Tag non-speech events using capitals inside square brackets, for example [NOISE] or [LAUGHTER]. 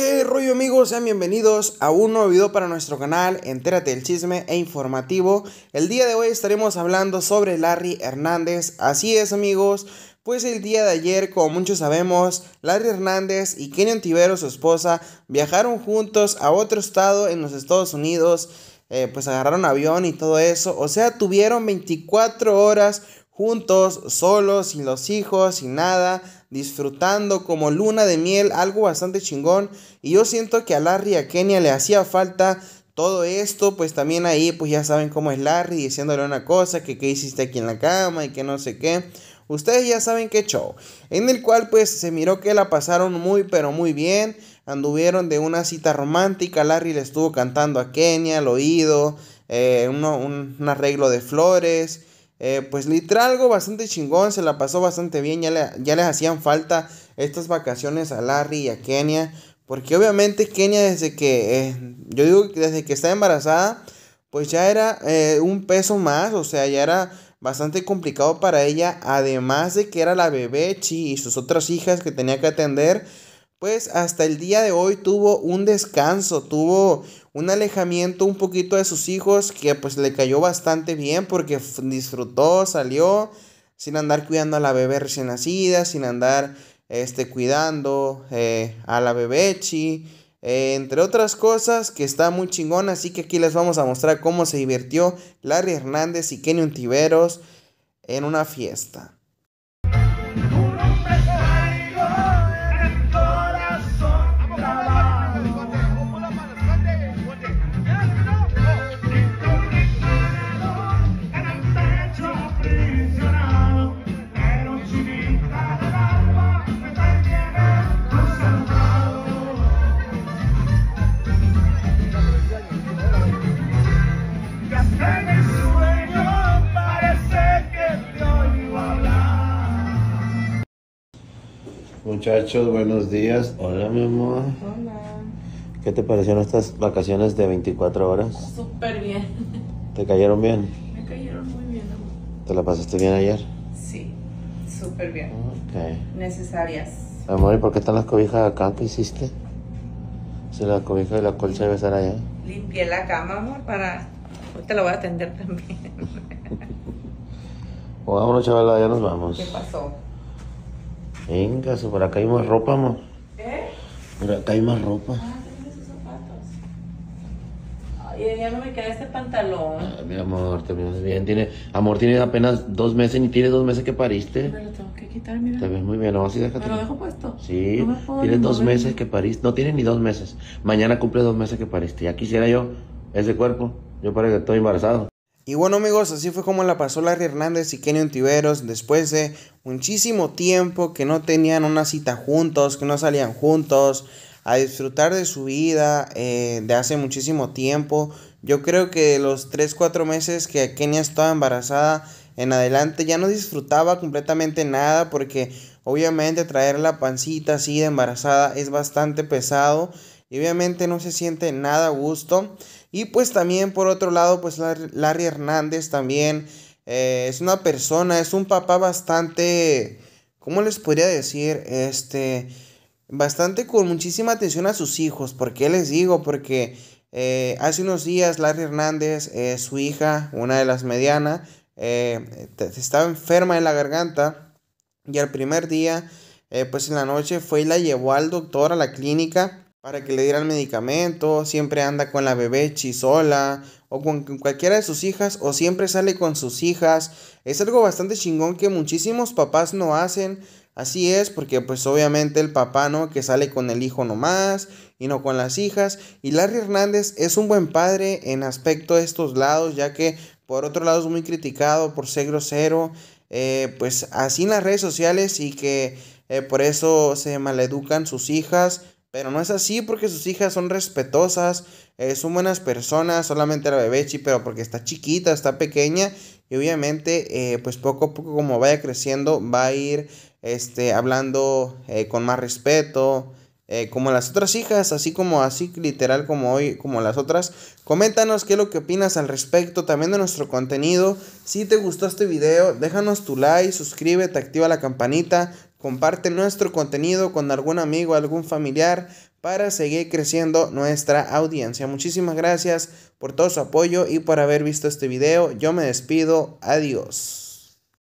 ¿Qué rollo amigos? Sean bienvenidos a un nuevo video para nuestro canal Entérate del chisme e informativo. El día de hoy estaremos hablando sobre Larry Hernández. Así es amigos, pues el día de ayer, como muchos sabemos, Larry Hernández y Kenyon Tibero, su esposa, viajaron juntos a otro estado en los Estados Unidos. Eh, pues agarraron avión y todo eso. O sea, tuvieron 24 horas juntos, solos, sin los hijos, sin nada, disfrutando como luna de miel, algo bastante chingón. Y yo siento que a Larry y a Kenia le hacía falta todo esto, pues también ahí, pues ya saben cómo es Larry diciéndole una cosa, que qué hiciste aquí en la cama y que no sé qué. Ustedes ya saben qué show, en el cual pues se miró que la pasaron muy pero muy bien, anduvieron de una cita romántica, Larry le estuvo cantando a Kenia al oído, eh, un arreglo de flores, eh, pues literal algo bastante chingón, se la pasó bastante bien, ya, le, ya les hacían falta estas vacaciones a Larry y a Kenia, porque obviamente Kenia desde que, eh, yo digo desde que está embarazada, pues ya era eh, un peso más, o sea, ya era bastante complicado para ella, además de que era la bebé Chi y sus otras hijas que tenía que atender, pues hasta el día de hoy tuvo un descanso, tuvo un alejamiento un poquito de sus hijos que pues le cayó bastante bien porque disfrutó, salió sin andar cuidando a la bebé recién nacida, sin andar este, cuidando eh, a la bebechi, eh, entre otras cosas que está muy chingón, así que aquí les vamos a mostrar cómo se divirtió Larry Hernández y Kenny Untiveros en una fiesta. Muchachos, buenos días. Hola, mi amor. Hola. ¿Qué te parecieron estas vacaciones de 24 horas? Súper bien. ¿Te cayeron bien? Me cayeron muy bien, amor. ¿Te la pasaste bien ayer? Sí, súper bien. Okay. Necesarias. Amor, ¿y por qué están las cobijas acá? ¿Qué hiciste? Si la cobija y la colcha debe estar allá. Limpié la cama, amor, para... Hoy te la voy a atender también. Vámonos, [LAUGHS] chaval ya nos vamos. ¿Qué pasó? Venga, por acá hay más ropa, amor. ¿Eh? Por acá hay más ropa. Ah, sus zapatos. Ay, ya no me queda este pantalón. Ah, mi amor, te miras bien. Tiene, amor, tiene apenas dos meses, ni tiene dos meses que pariste. Me lo tengo que quitar, mira. Te ves muy bien, no, así déjate. Te lo dejo puesto? Sí, no puedo, tiene dos meses que pariste. No tiene ni dos meses. Mañana cumple dos meses que pariste. Ya quisiera yo ese cuerpo. Yo parece que estoy embarazado. Y bueno amigos, así fue como la pasó Larry Hernández y Kenny Untiveros después de muchísimo tiempo que no tenían una cita juntos, que no salían juntos, a disfrutar de su vida eh, de hace muchísimo tiempo. Yo creo que los 3-4 meses que Kenia estaba embarazada en adelante ya no disfrutaba completamente nada porque obviamente traer la pancita así de embarazada es bastante pesado y obviamente no se siente nada a gusto. Y pues también por otro lado, pues Larry Hernández también eh, es una persona, es un papá bastante, ¿cómo les podría decir? Este, bastante con muchísima atención a sus hijos. porque les digo? Porque eh, hace unos días Larry Hernández, eh, su hija, una de las medianas, estaba enferma en la garganta y al primer día, pues en la noche fue y la llevó al doctor a la clínica para que le dieran medicamento... siempre anda con la bebé chisola... o con cualquiera de sus hijas o siempre sale con sus hijas. Es algo bastante chingón que muchísimos papás no hacen. Así es, porque pues obviamente el papá, ¿no? Que sale con el hijo nomás y no con las hijas. Y Larry Hernández es un buen padre en aspecto de estos lados, ya que por otro lado es muy criticado por ser grosero, eh, pues así en las redes sociales y que eh, por eso se maleducan sus hijas pero no es así porque sus hijas son respetosas, eh, son buenas personas, solamente la bebechi, pero porque está chiquita, está pequeña y obviamente eh, pues poco a poco como vaya creciendo va a ir este, hablando eh, con más respeto, como las otras hijas, así como así literal como hoy, como las otras. Coméntanos qué es lo que opinas al respecto también de nuestro contenido. Si te gustó este video, déjanos tu like, suscríbete, activa la campanita. Comparte nuestro contenido con algún amigo, algún familiar para seguir creciendo nuestra audiencia. Muchísimas gracias por todo su apoyo y por haber visto este video. Yo me despido. Adiós.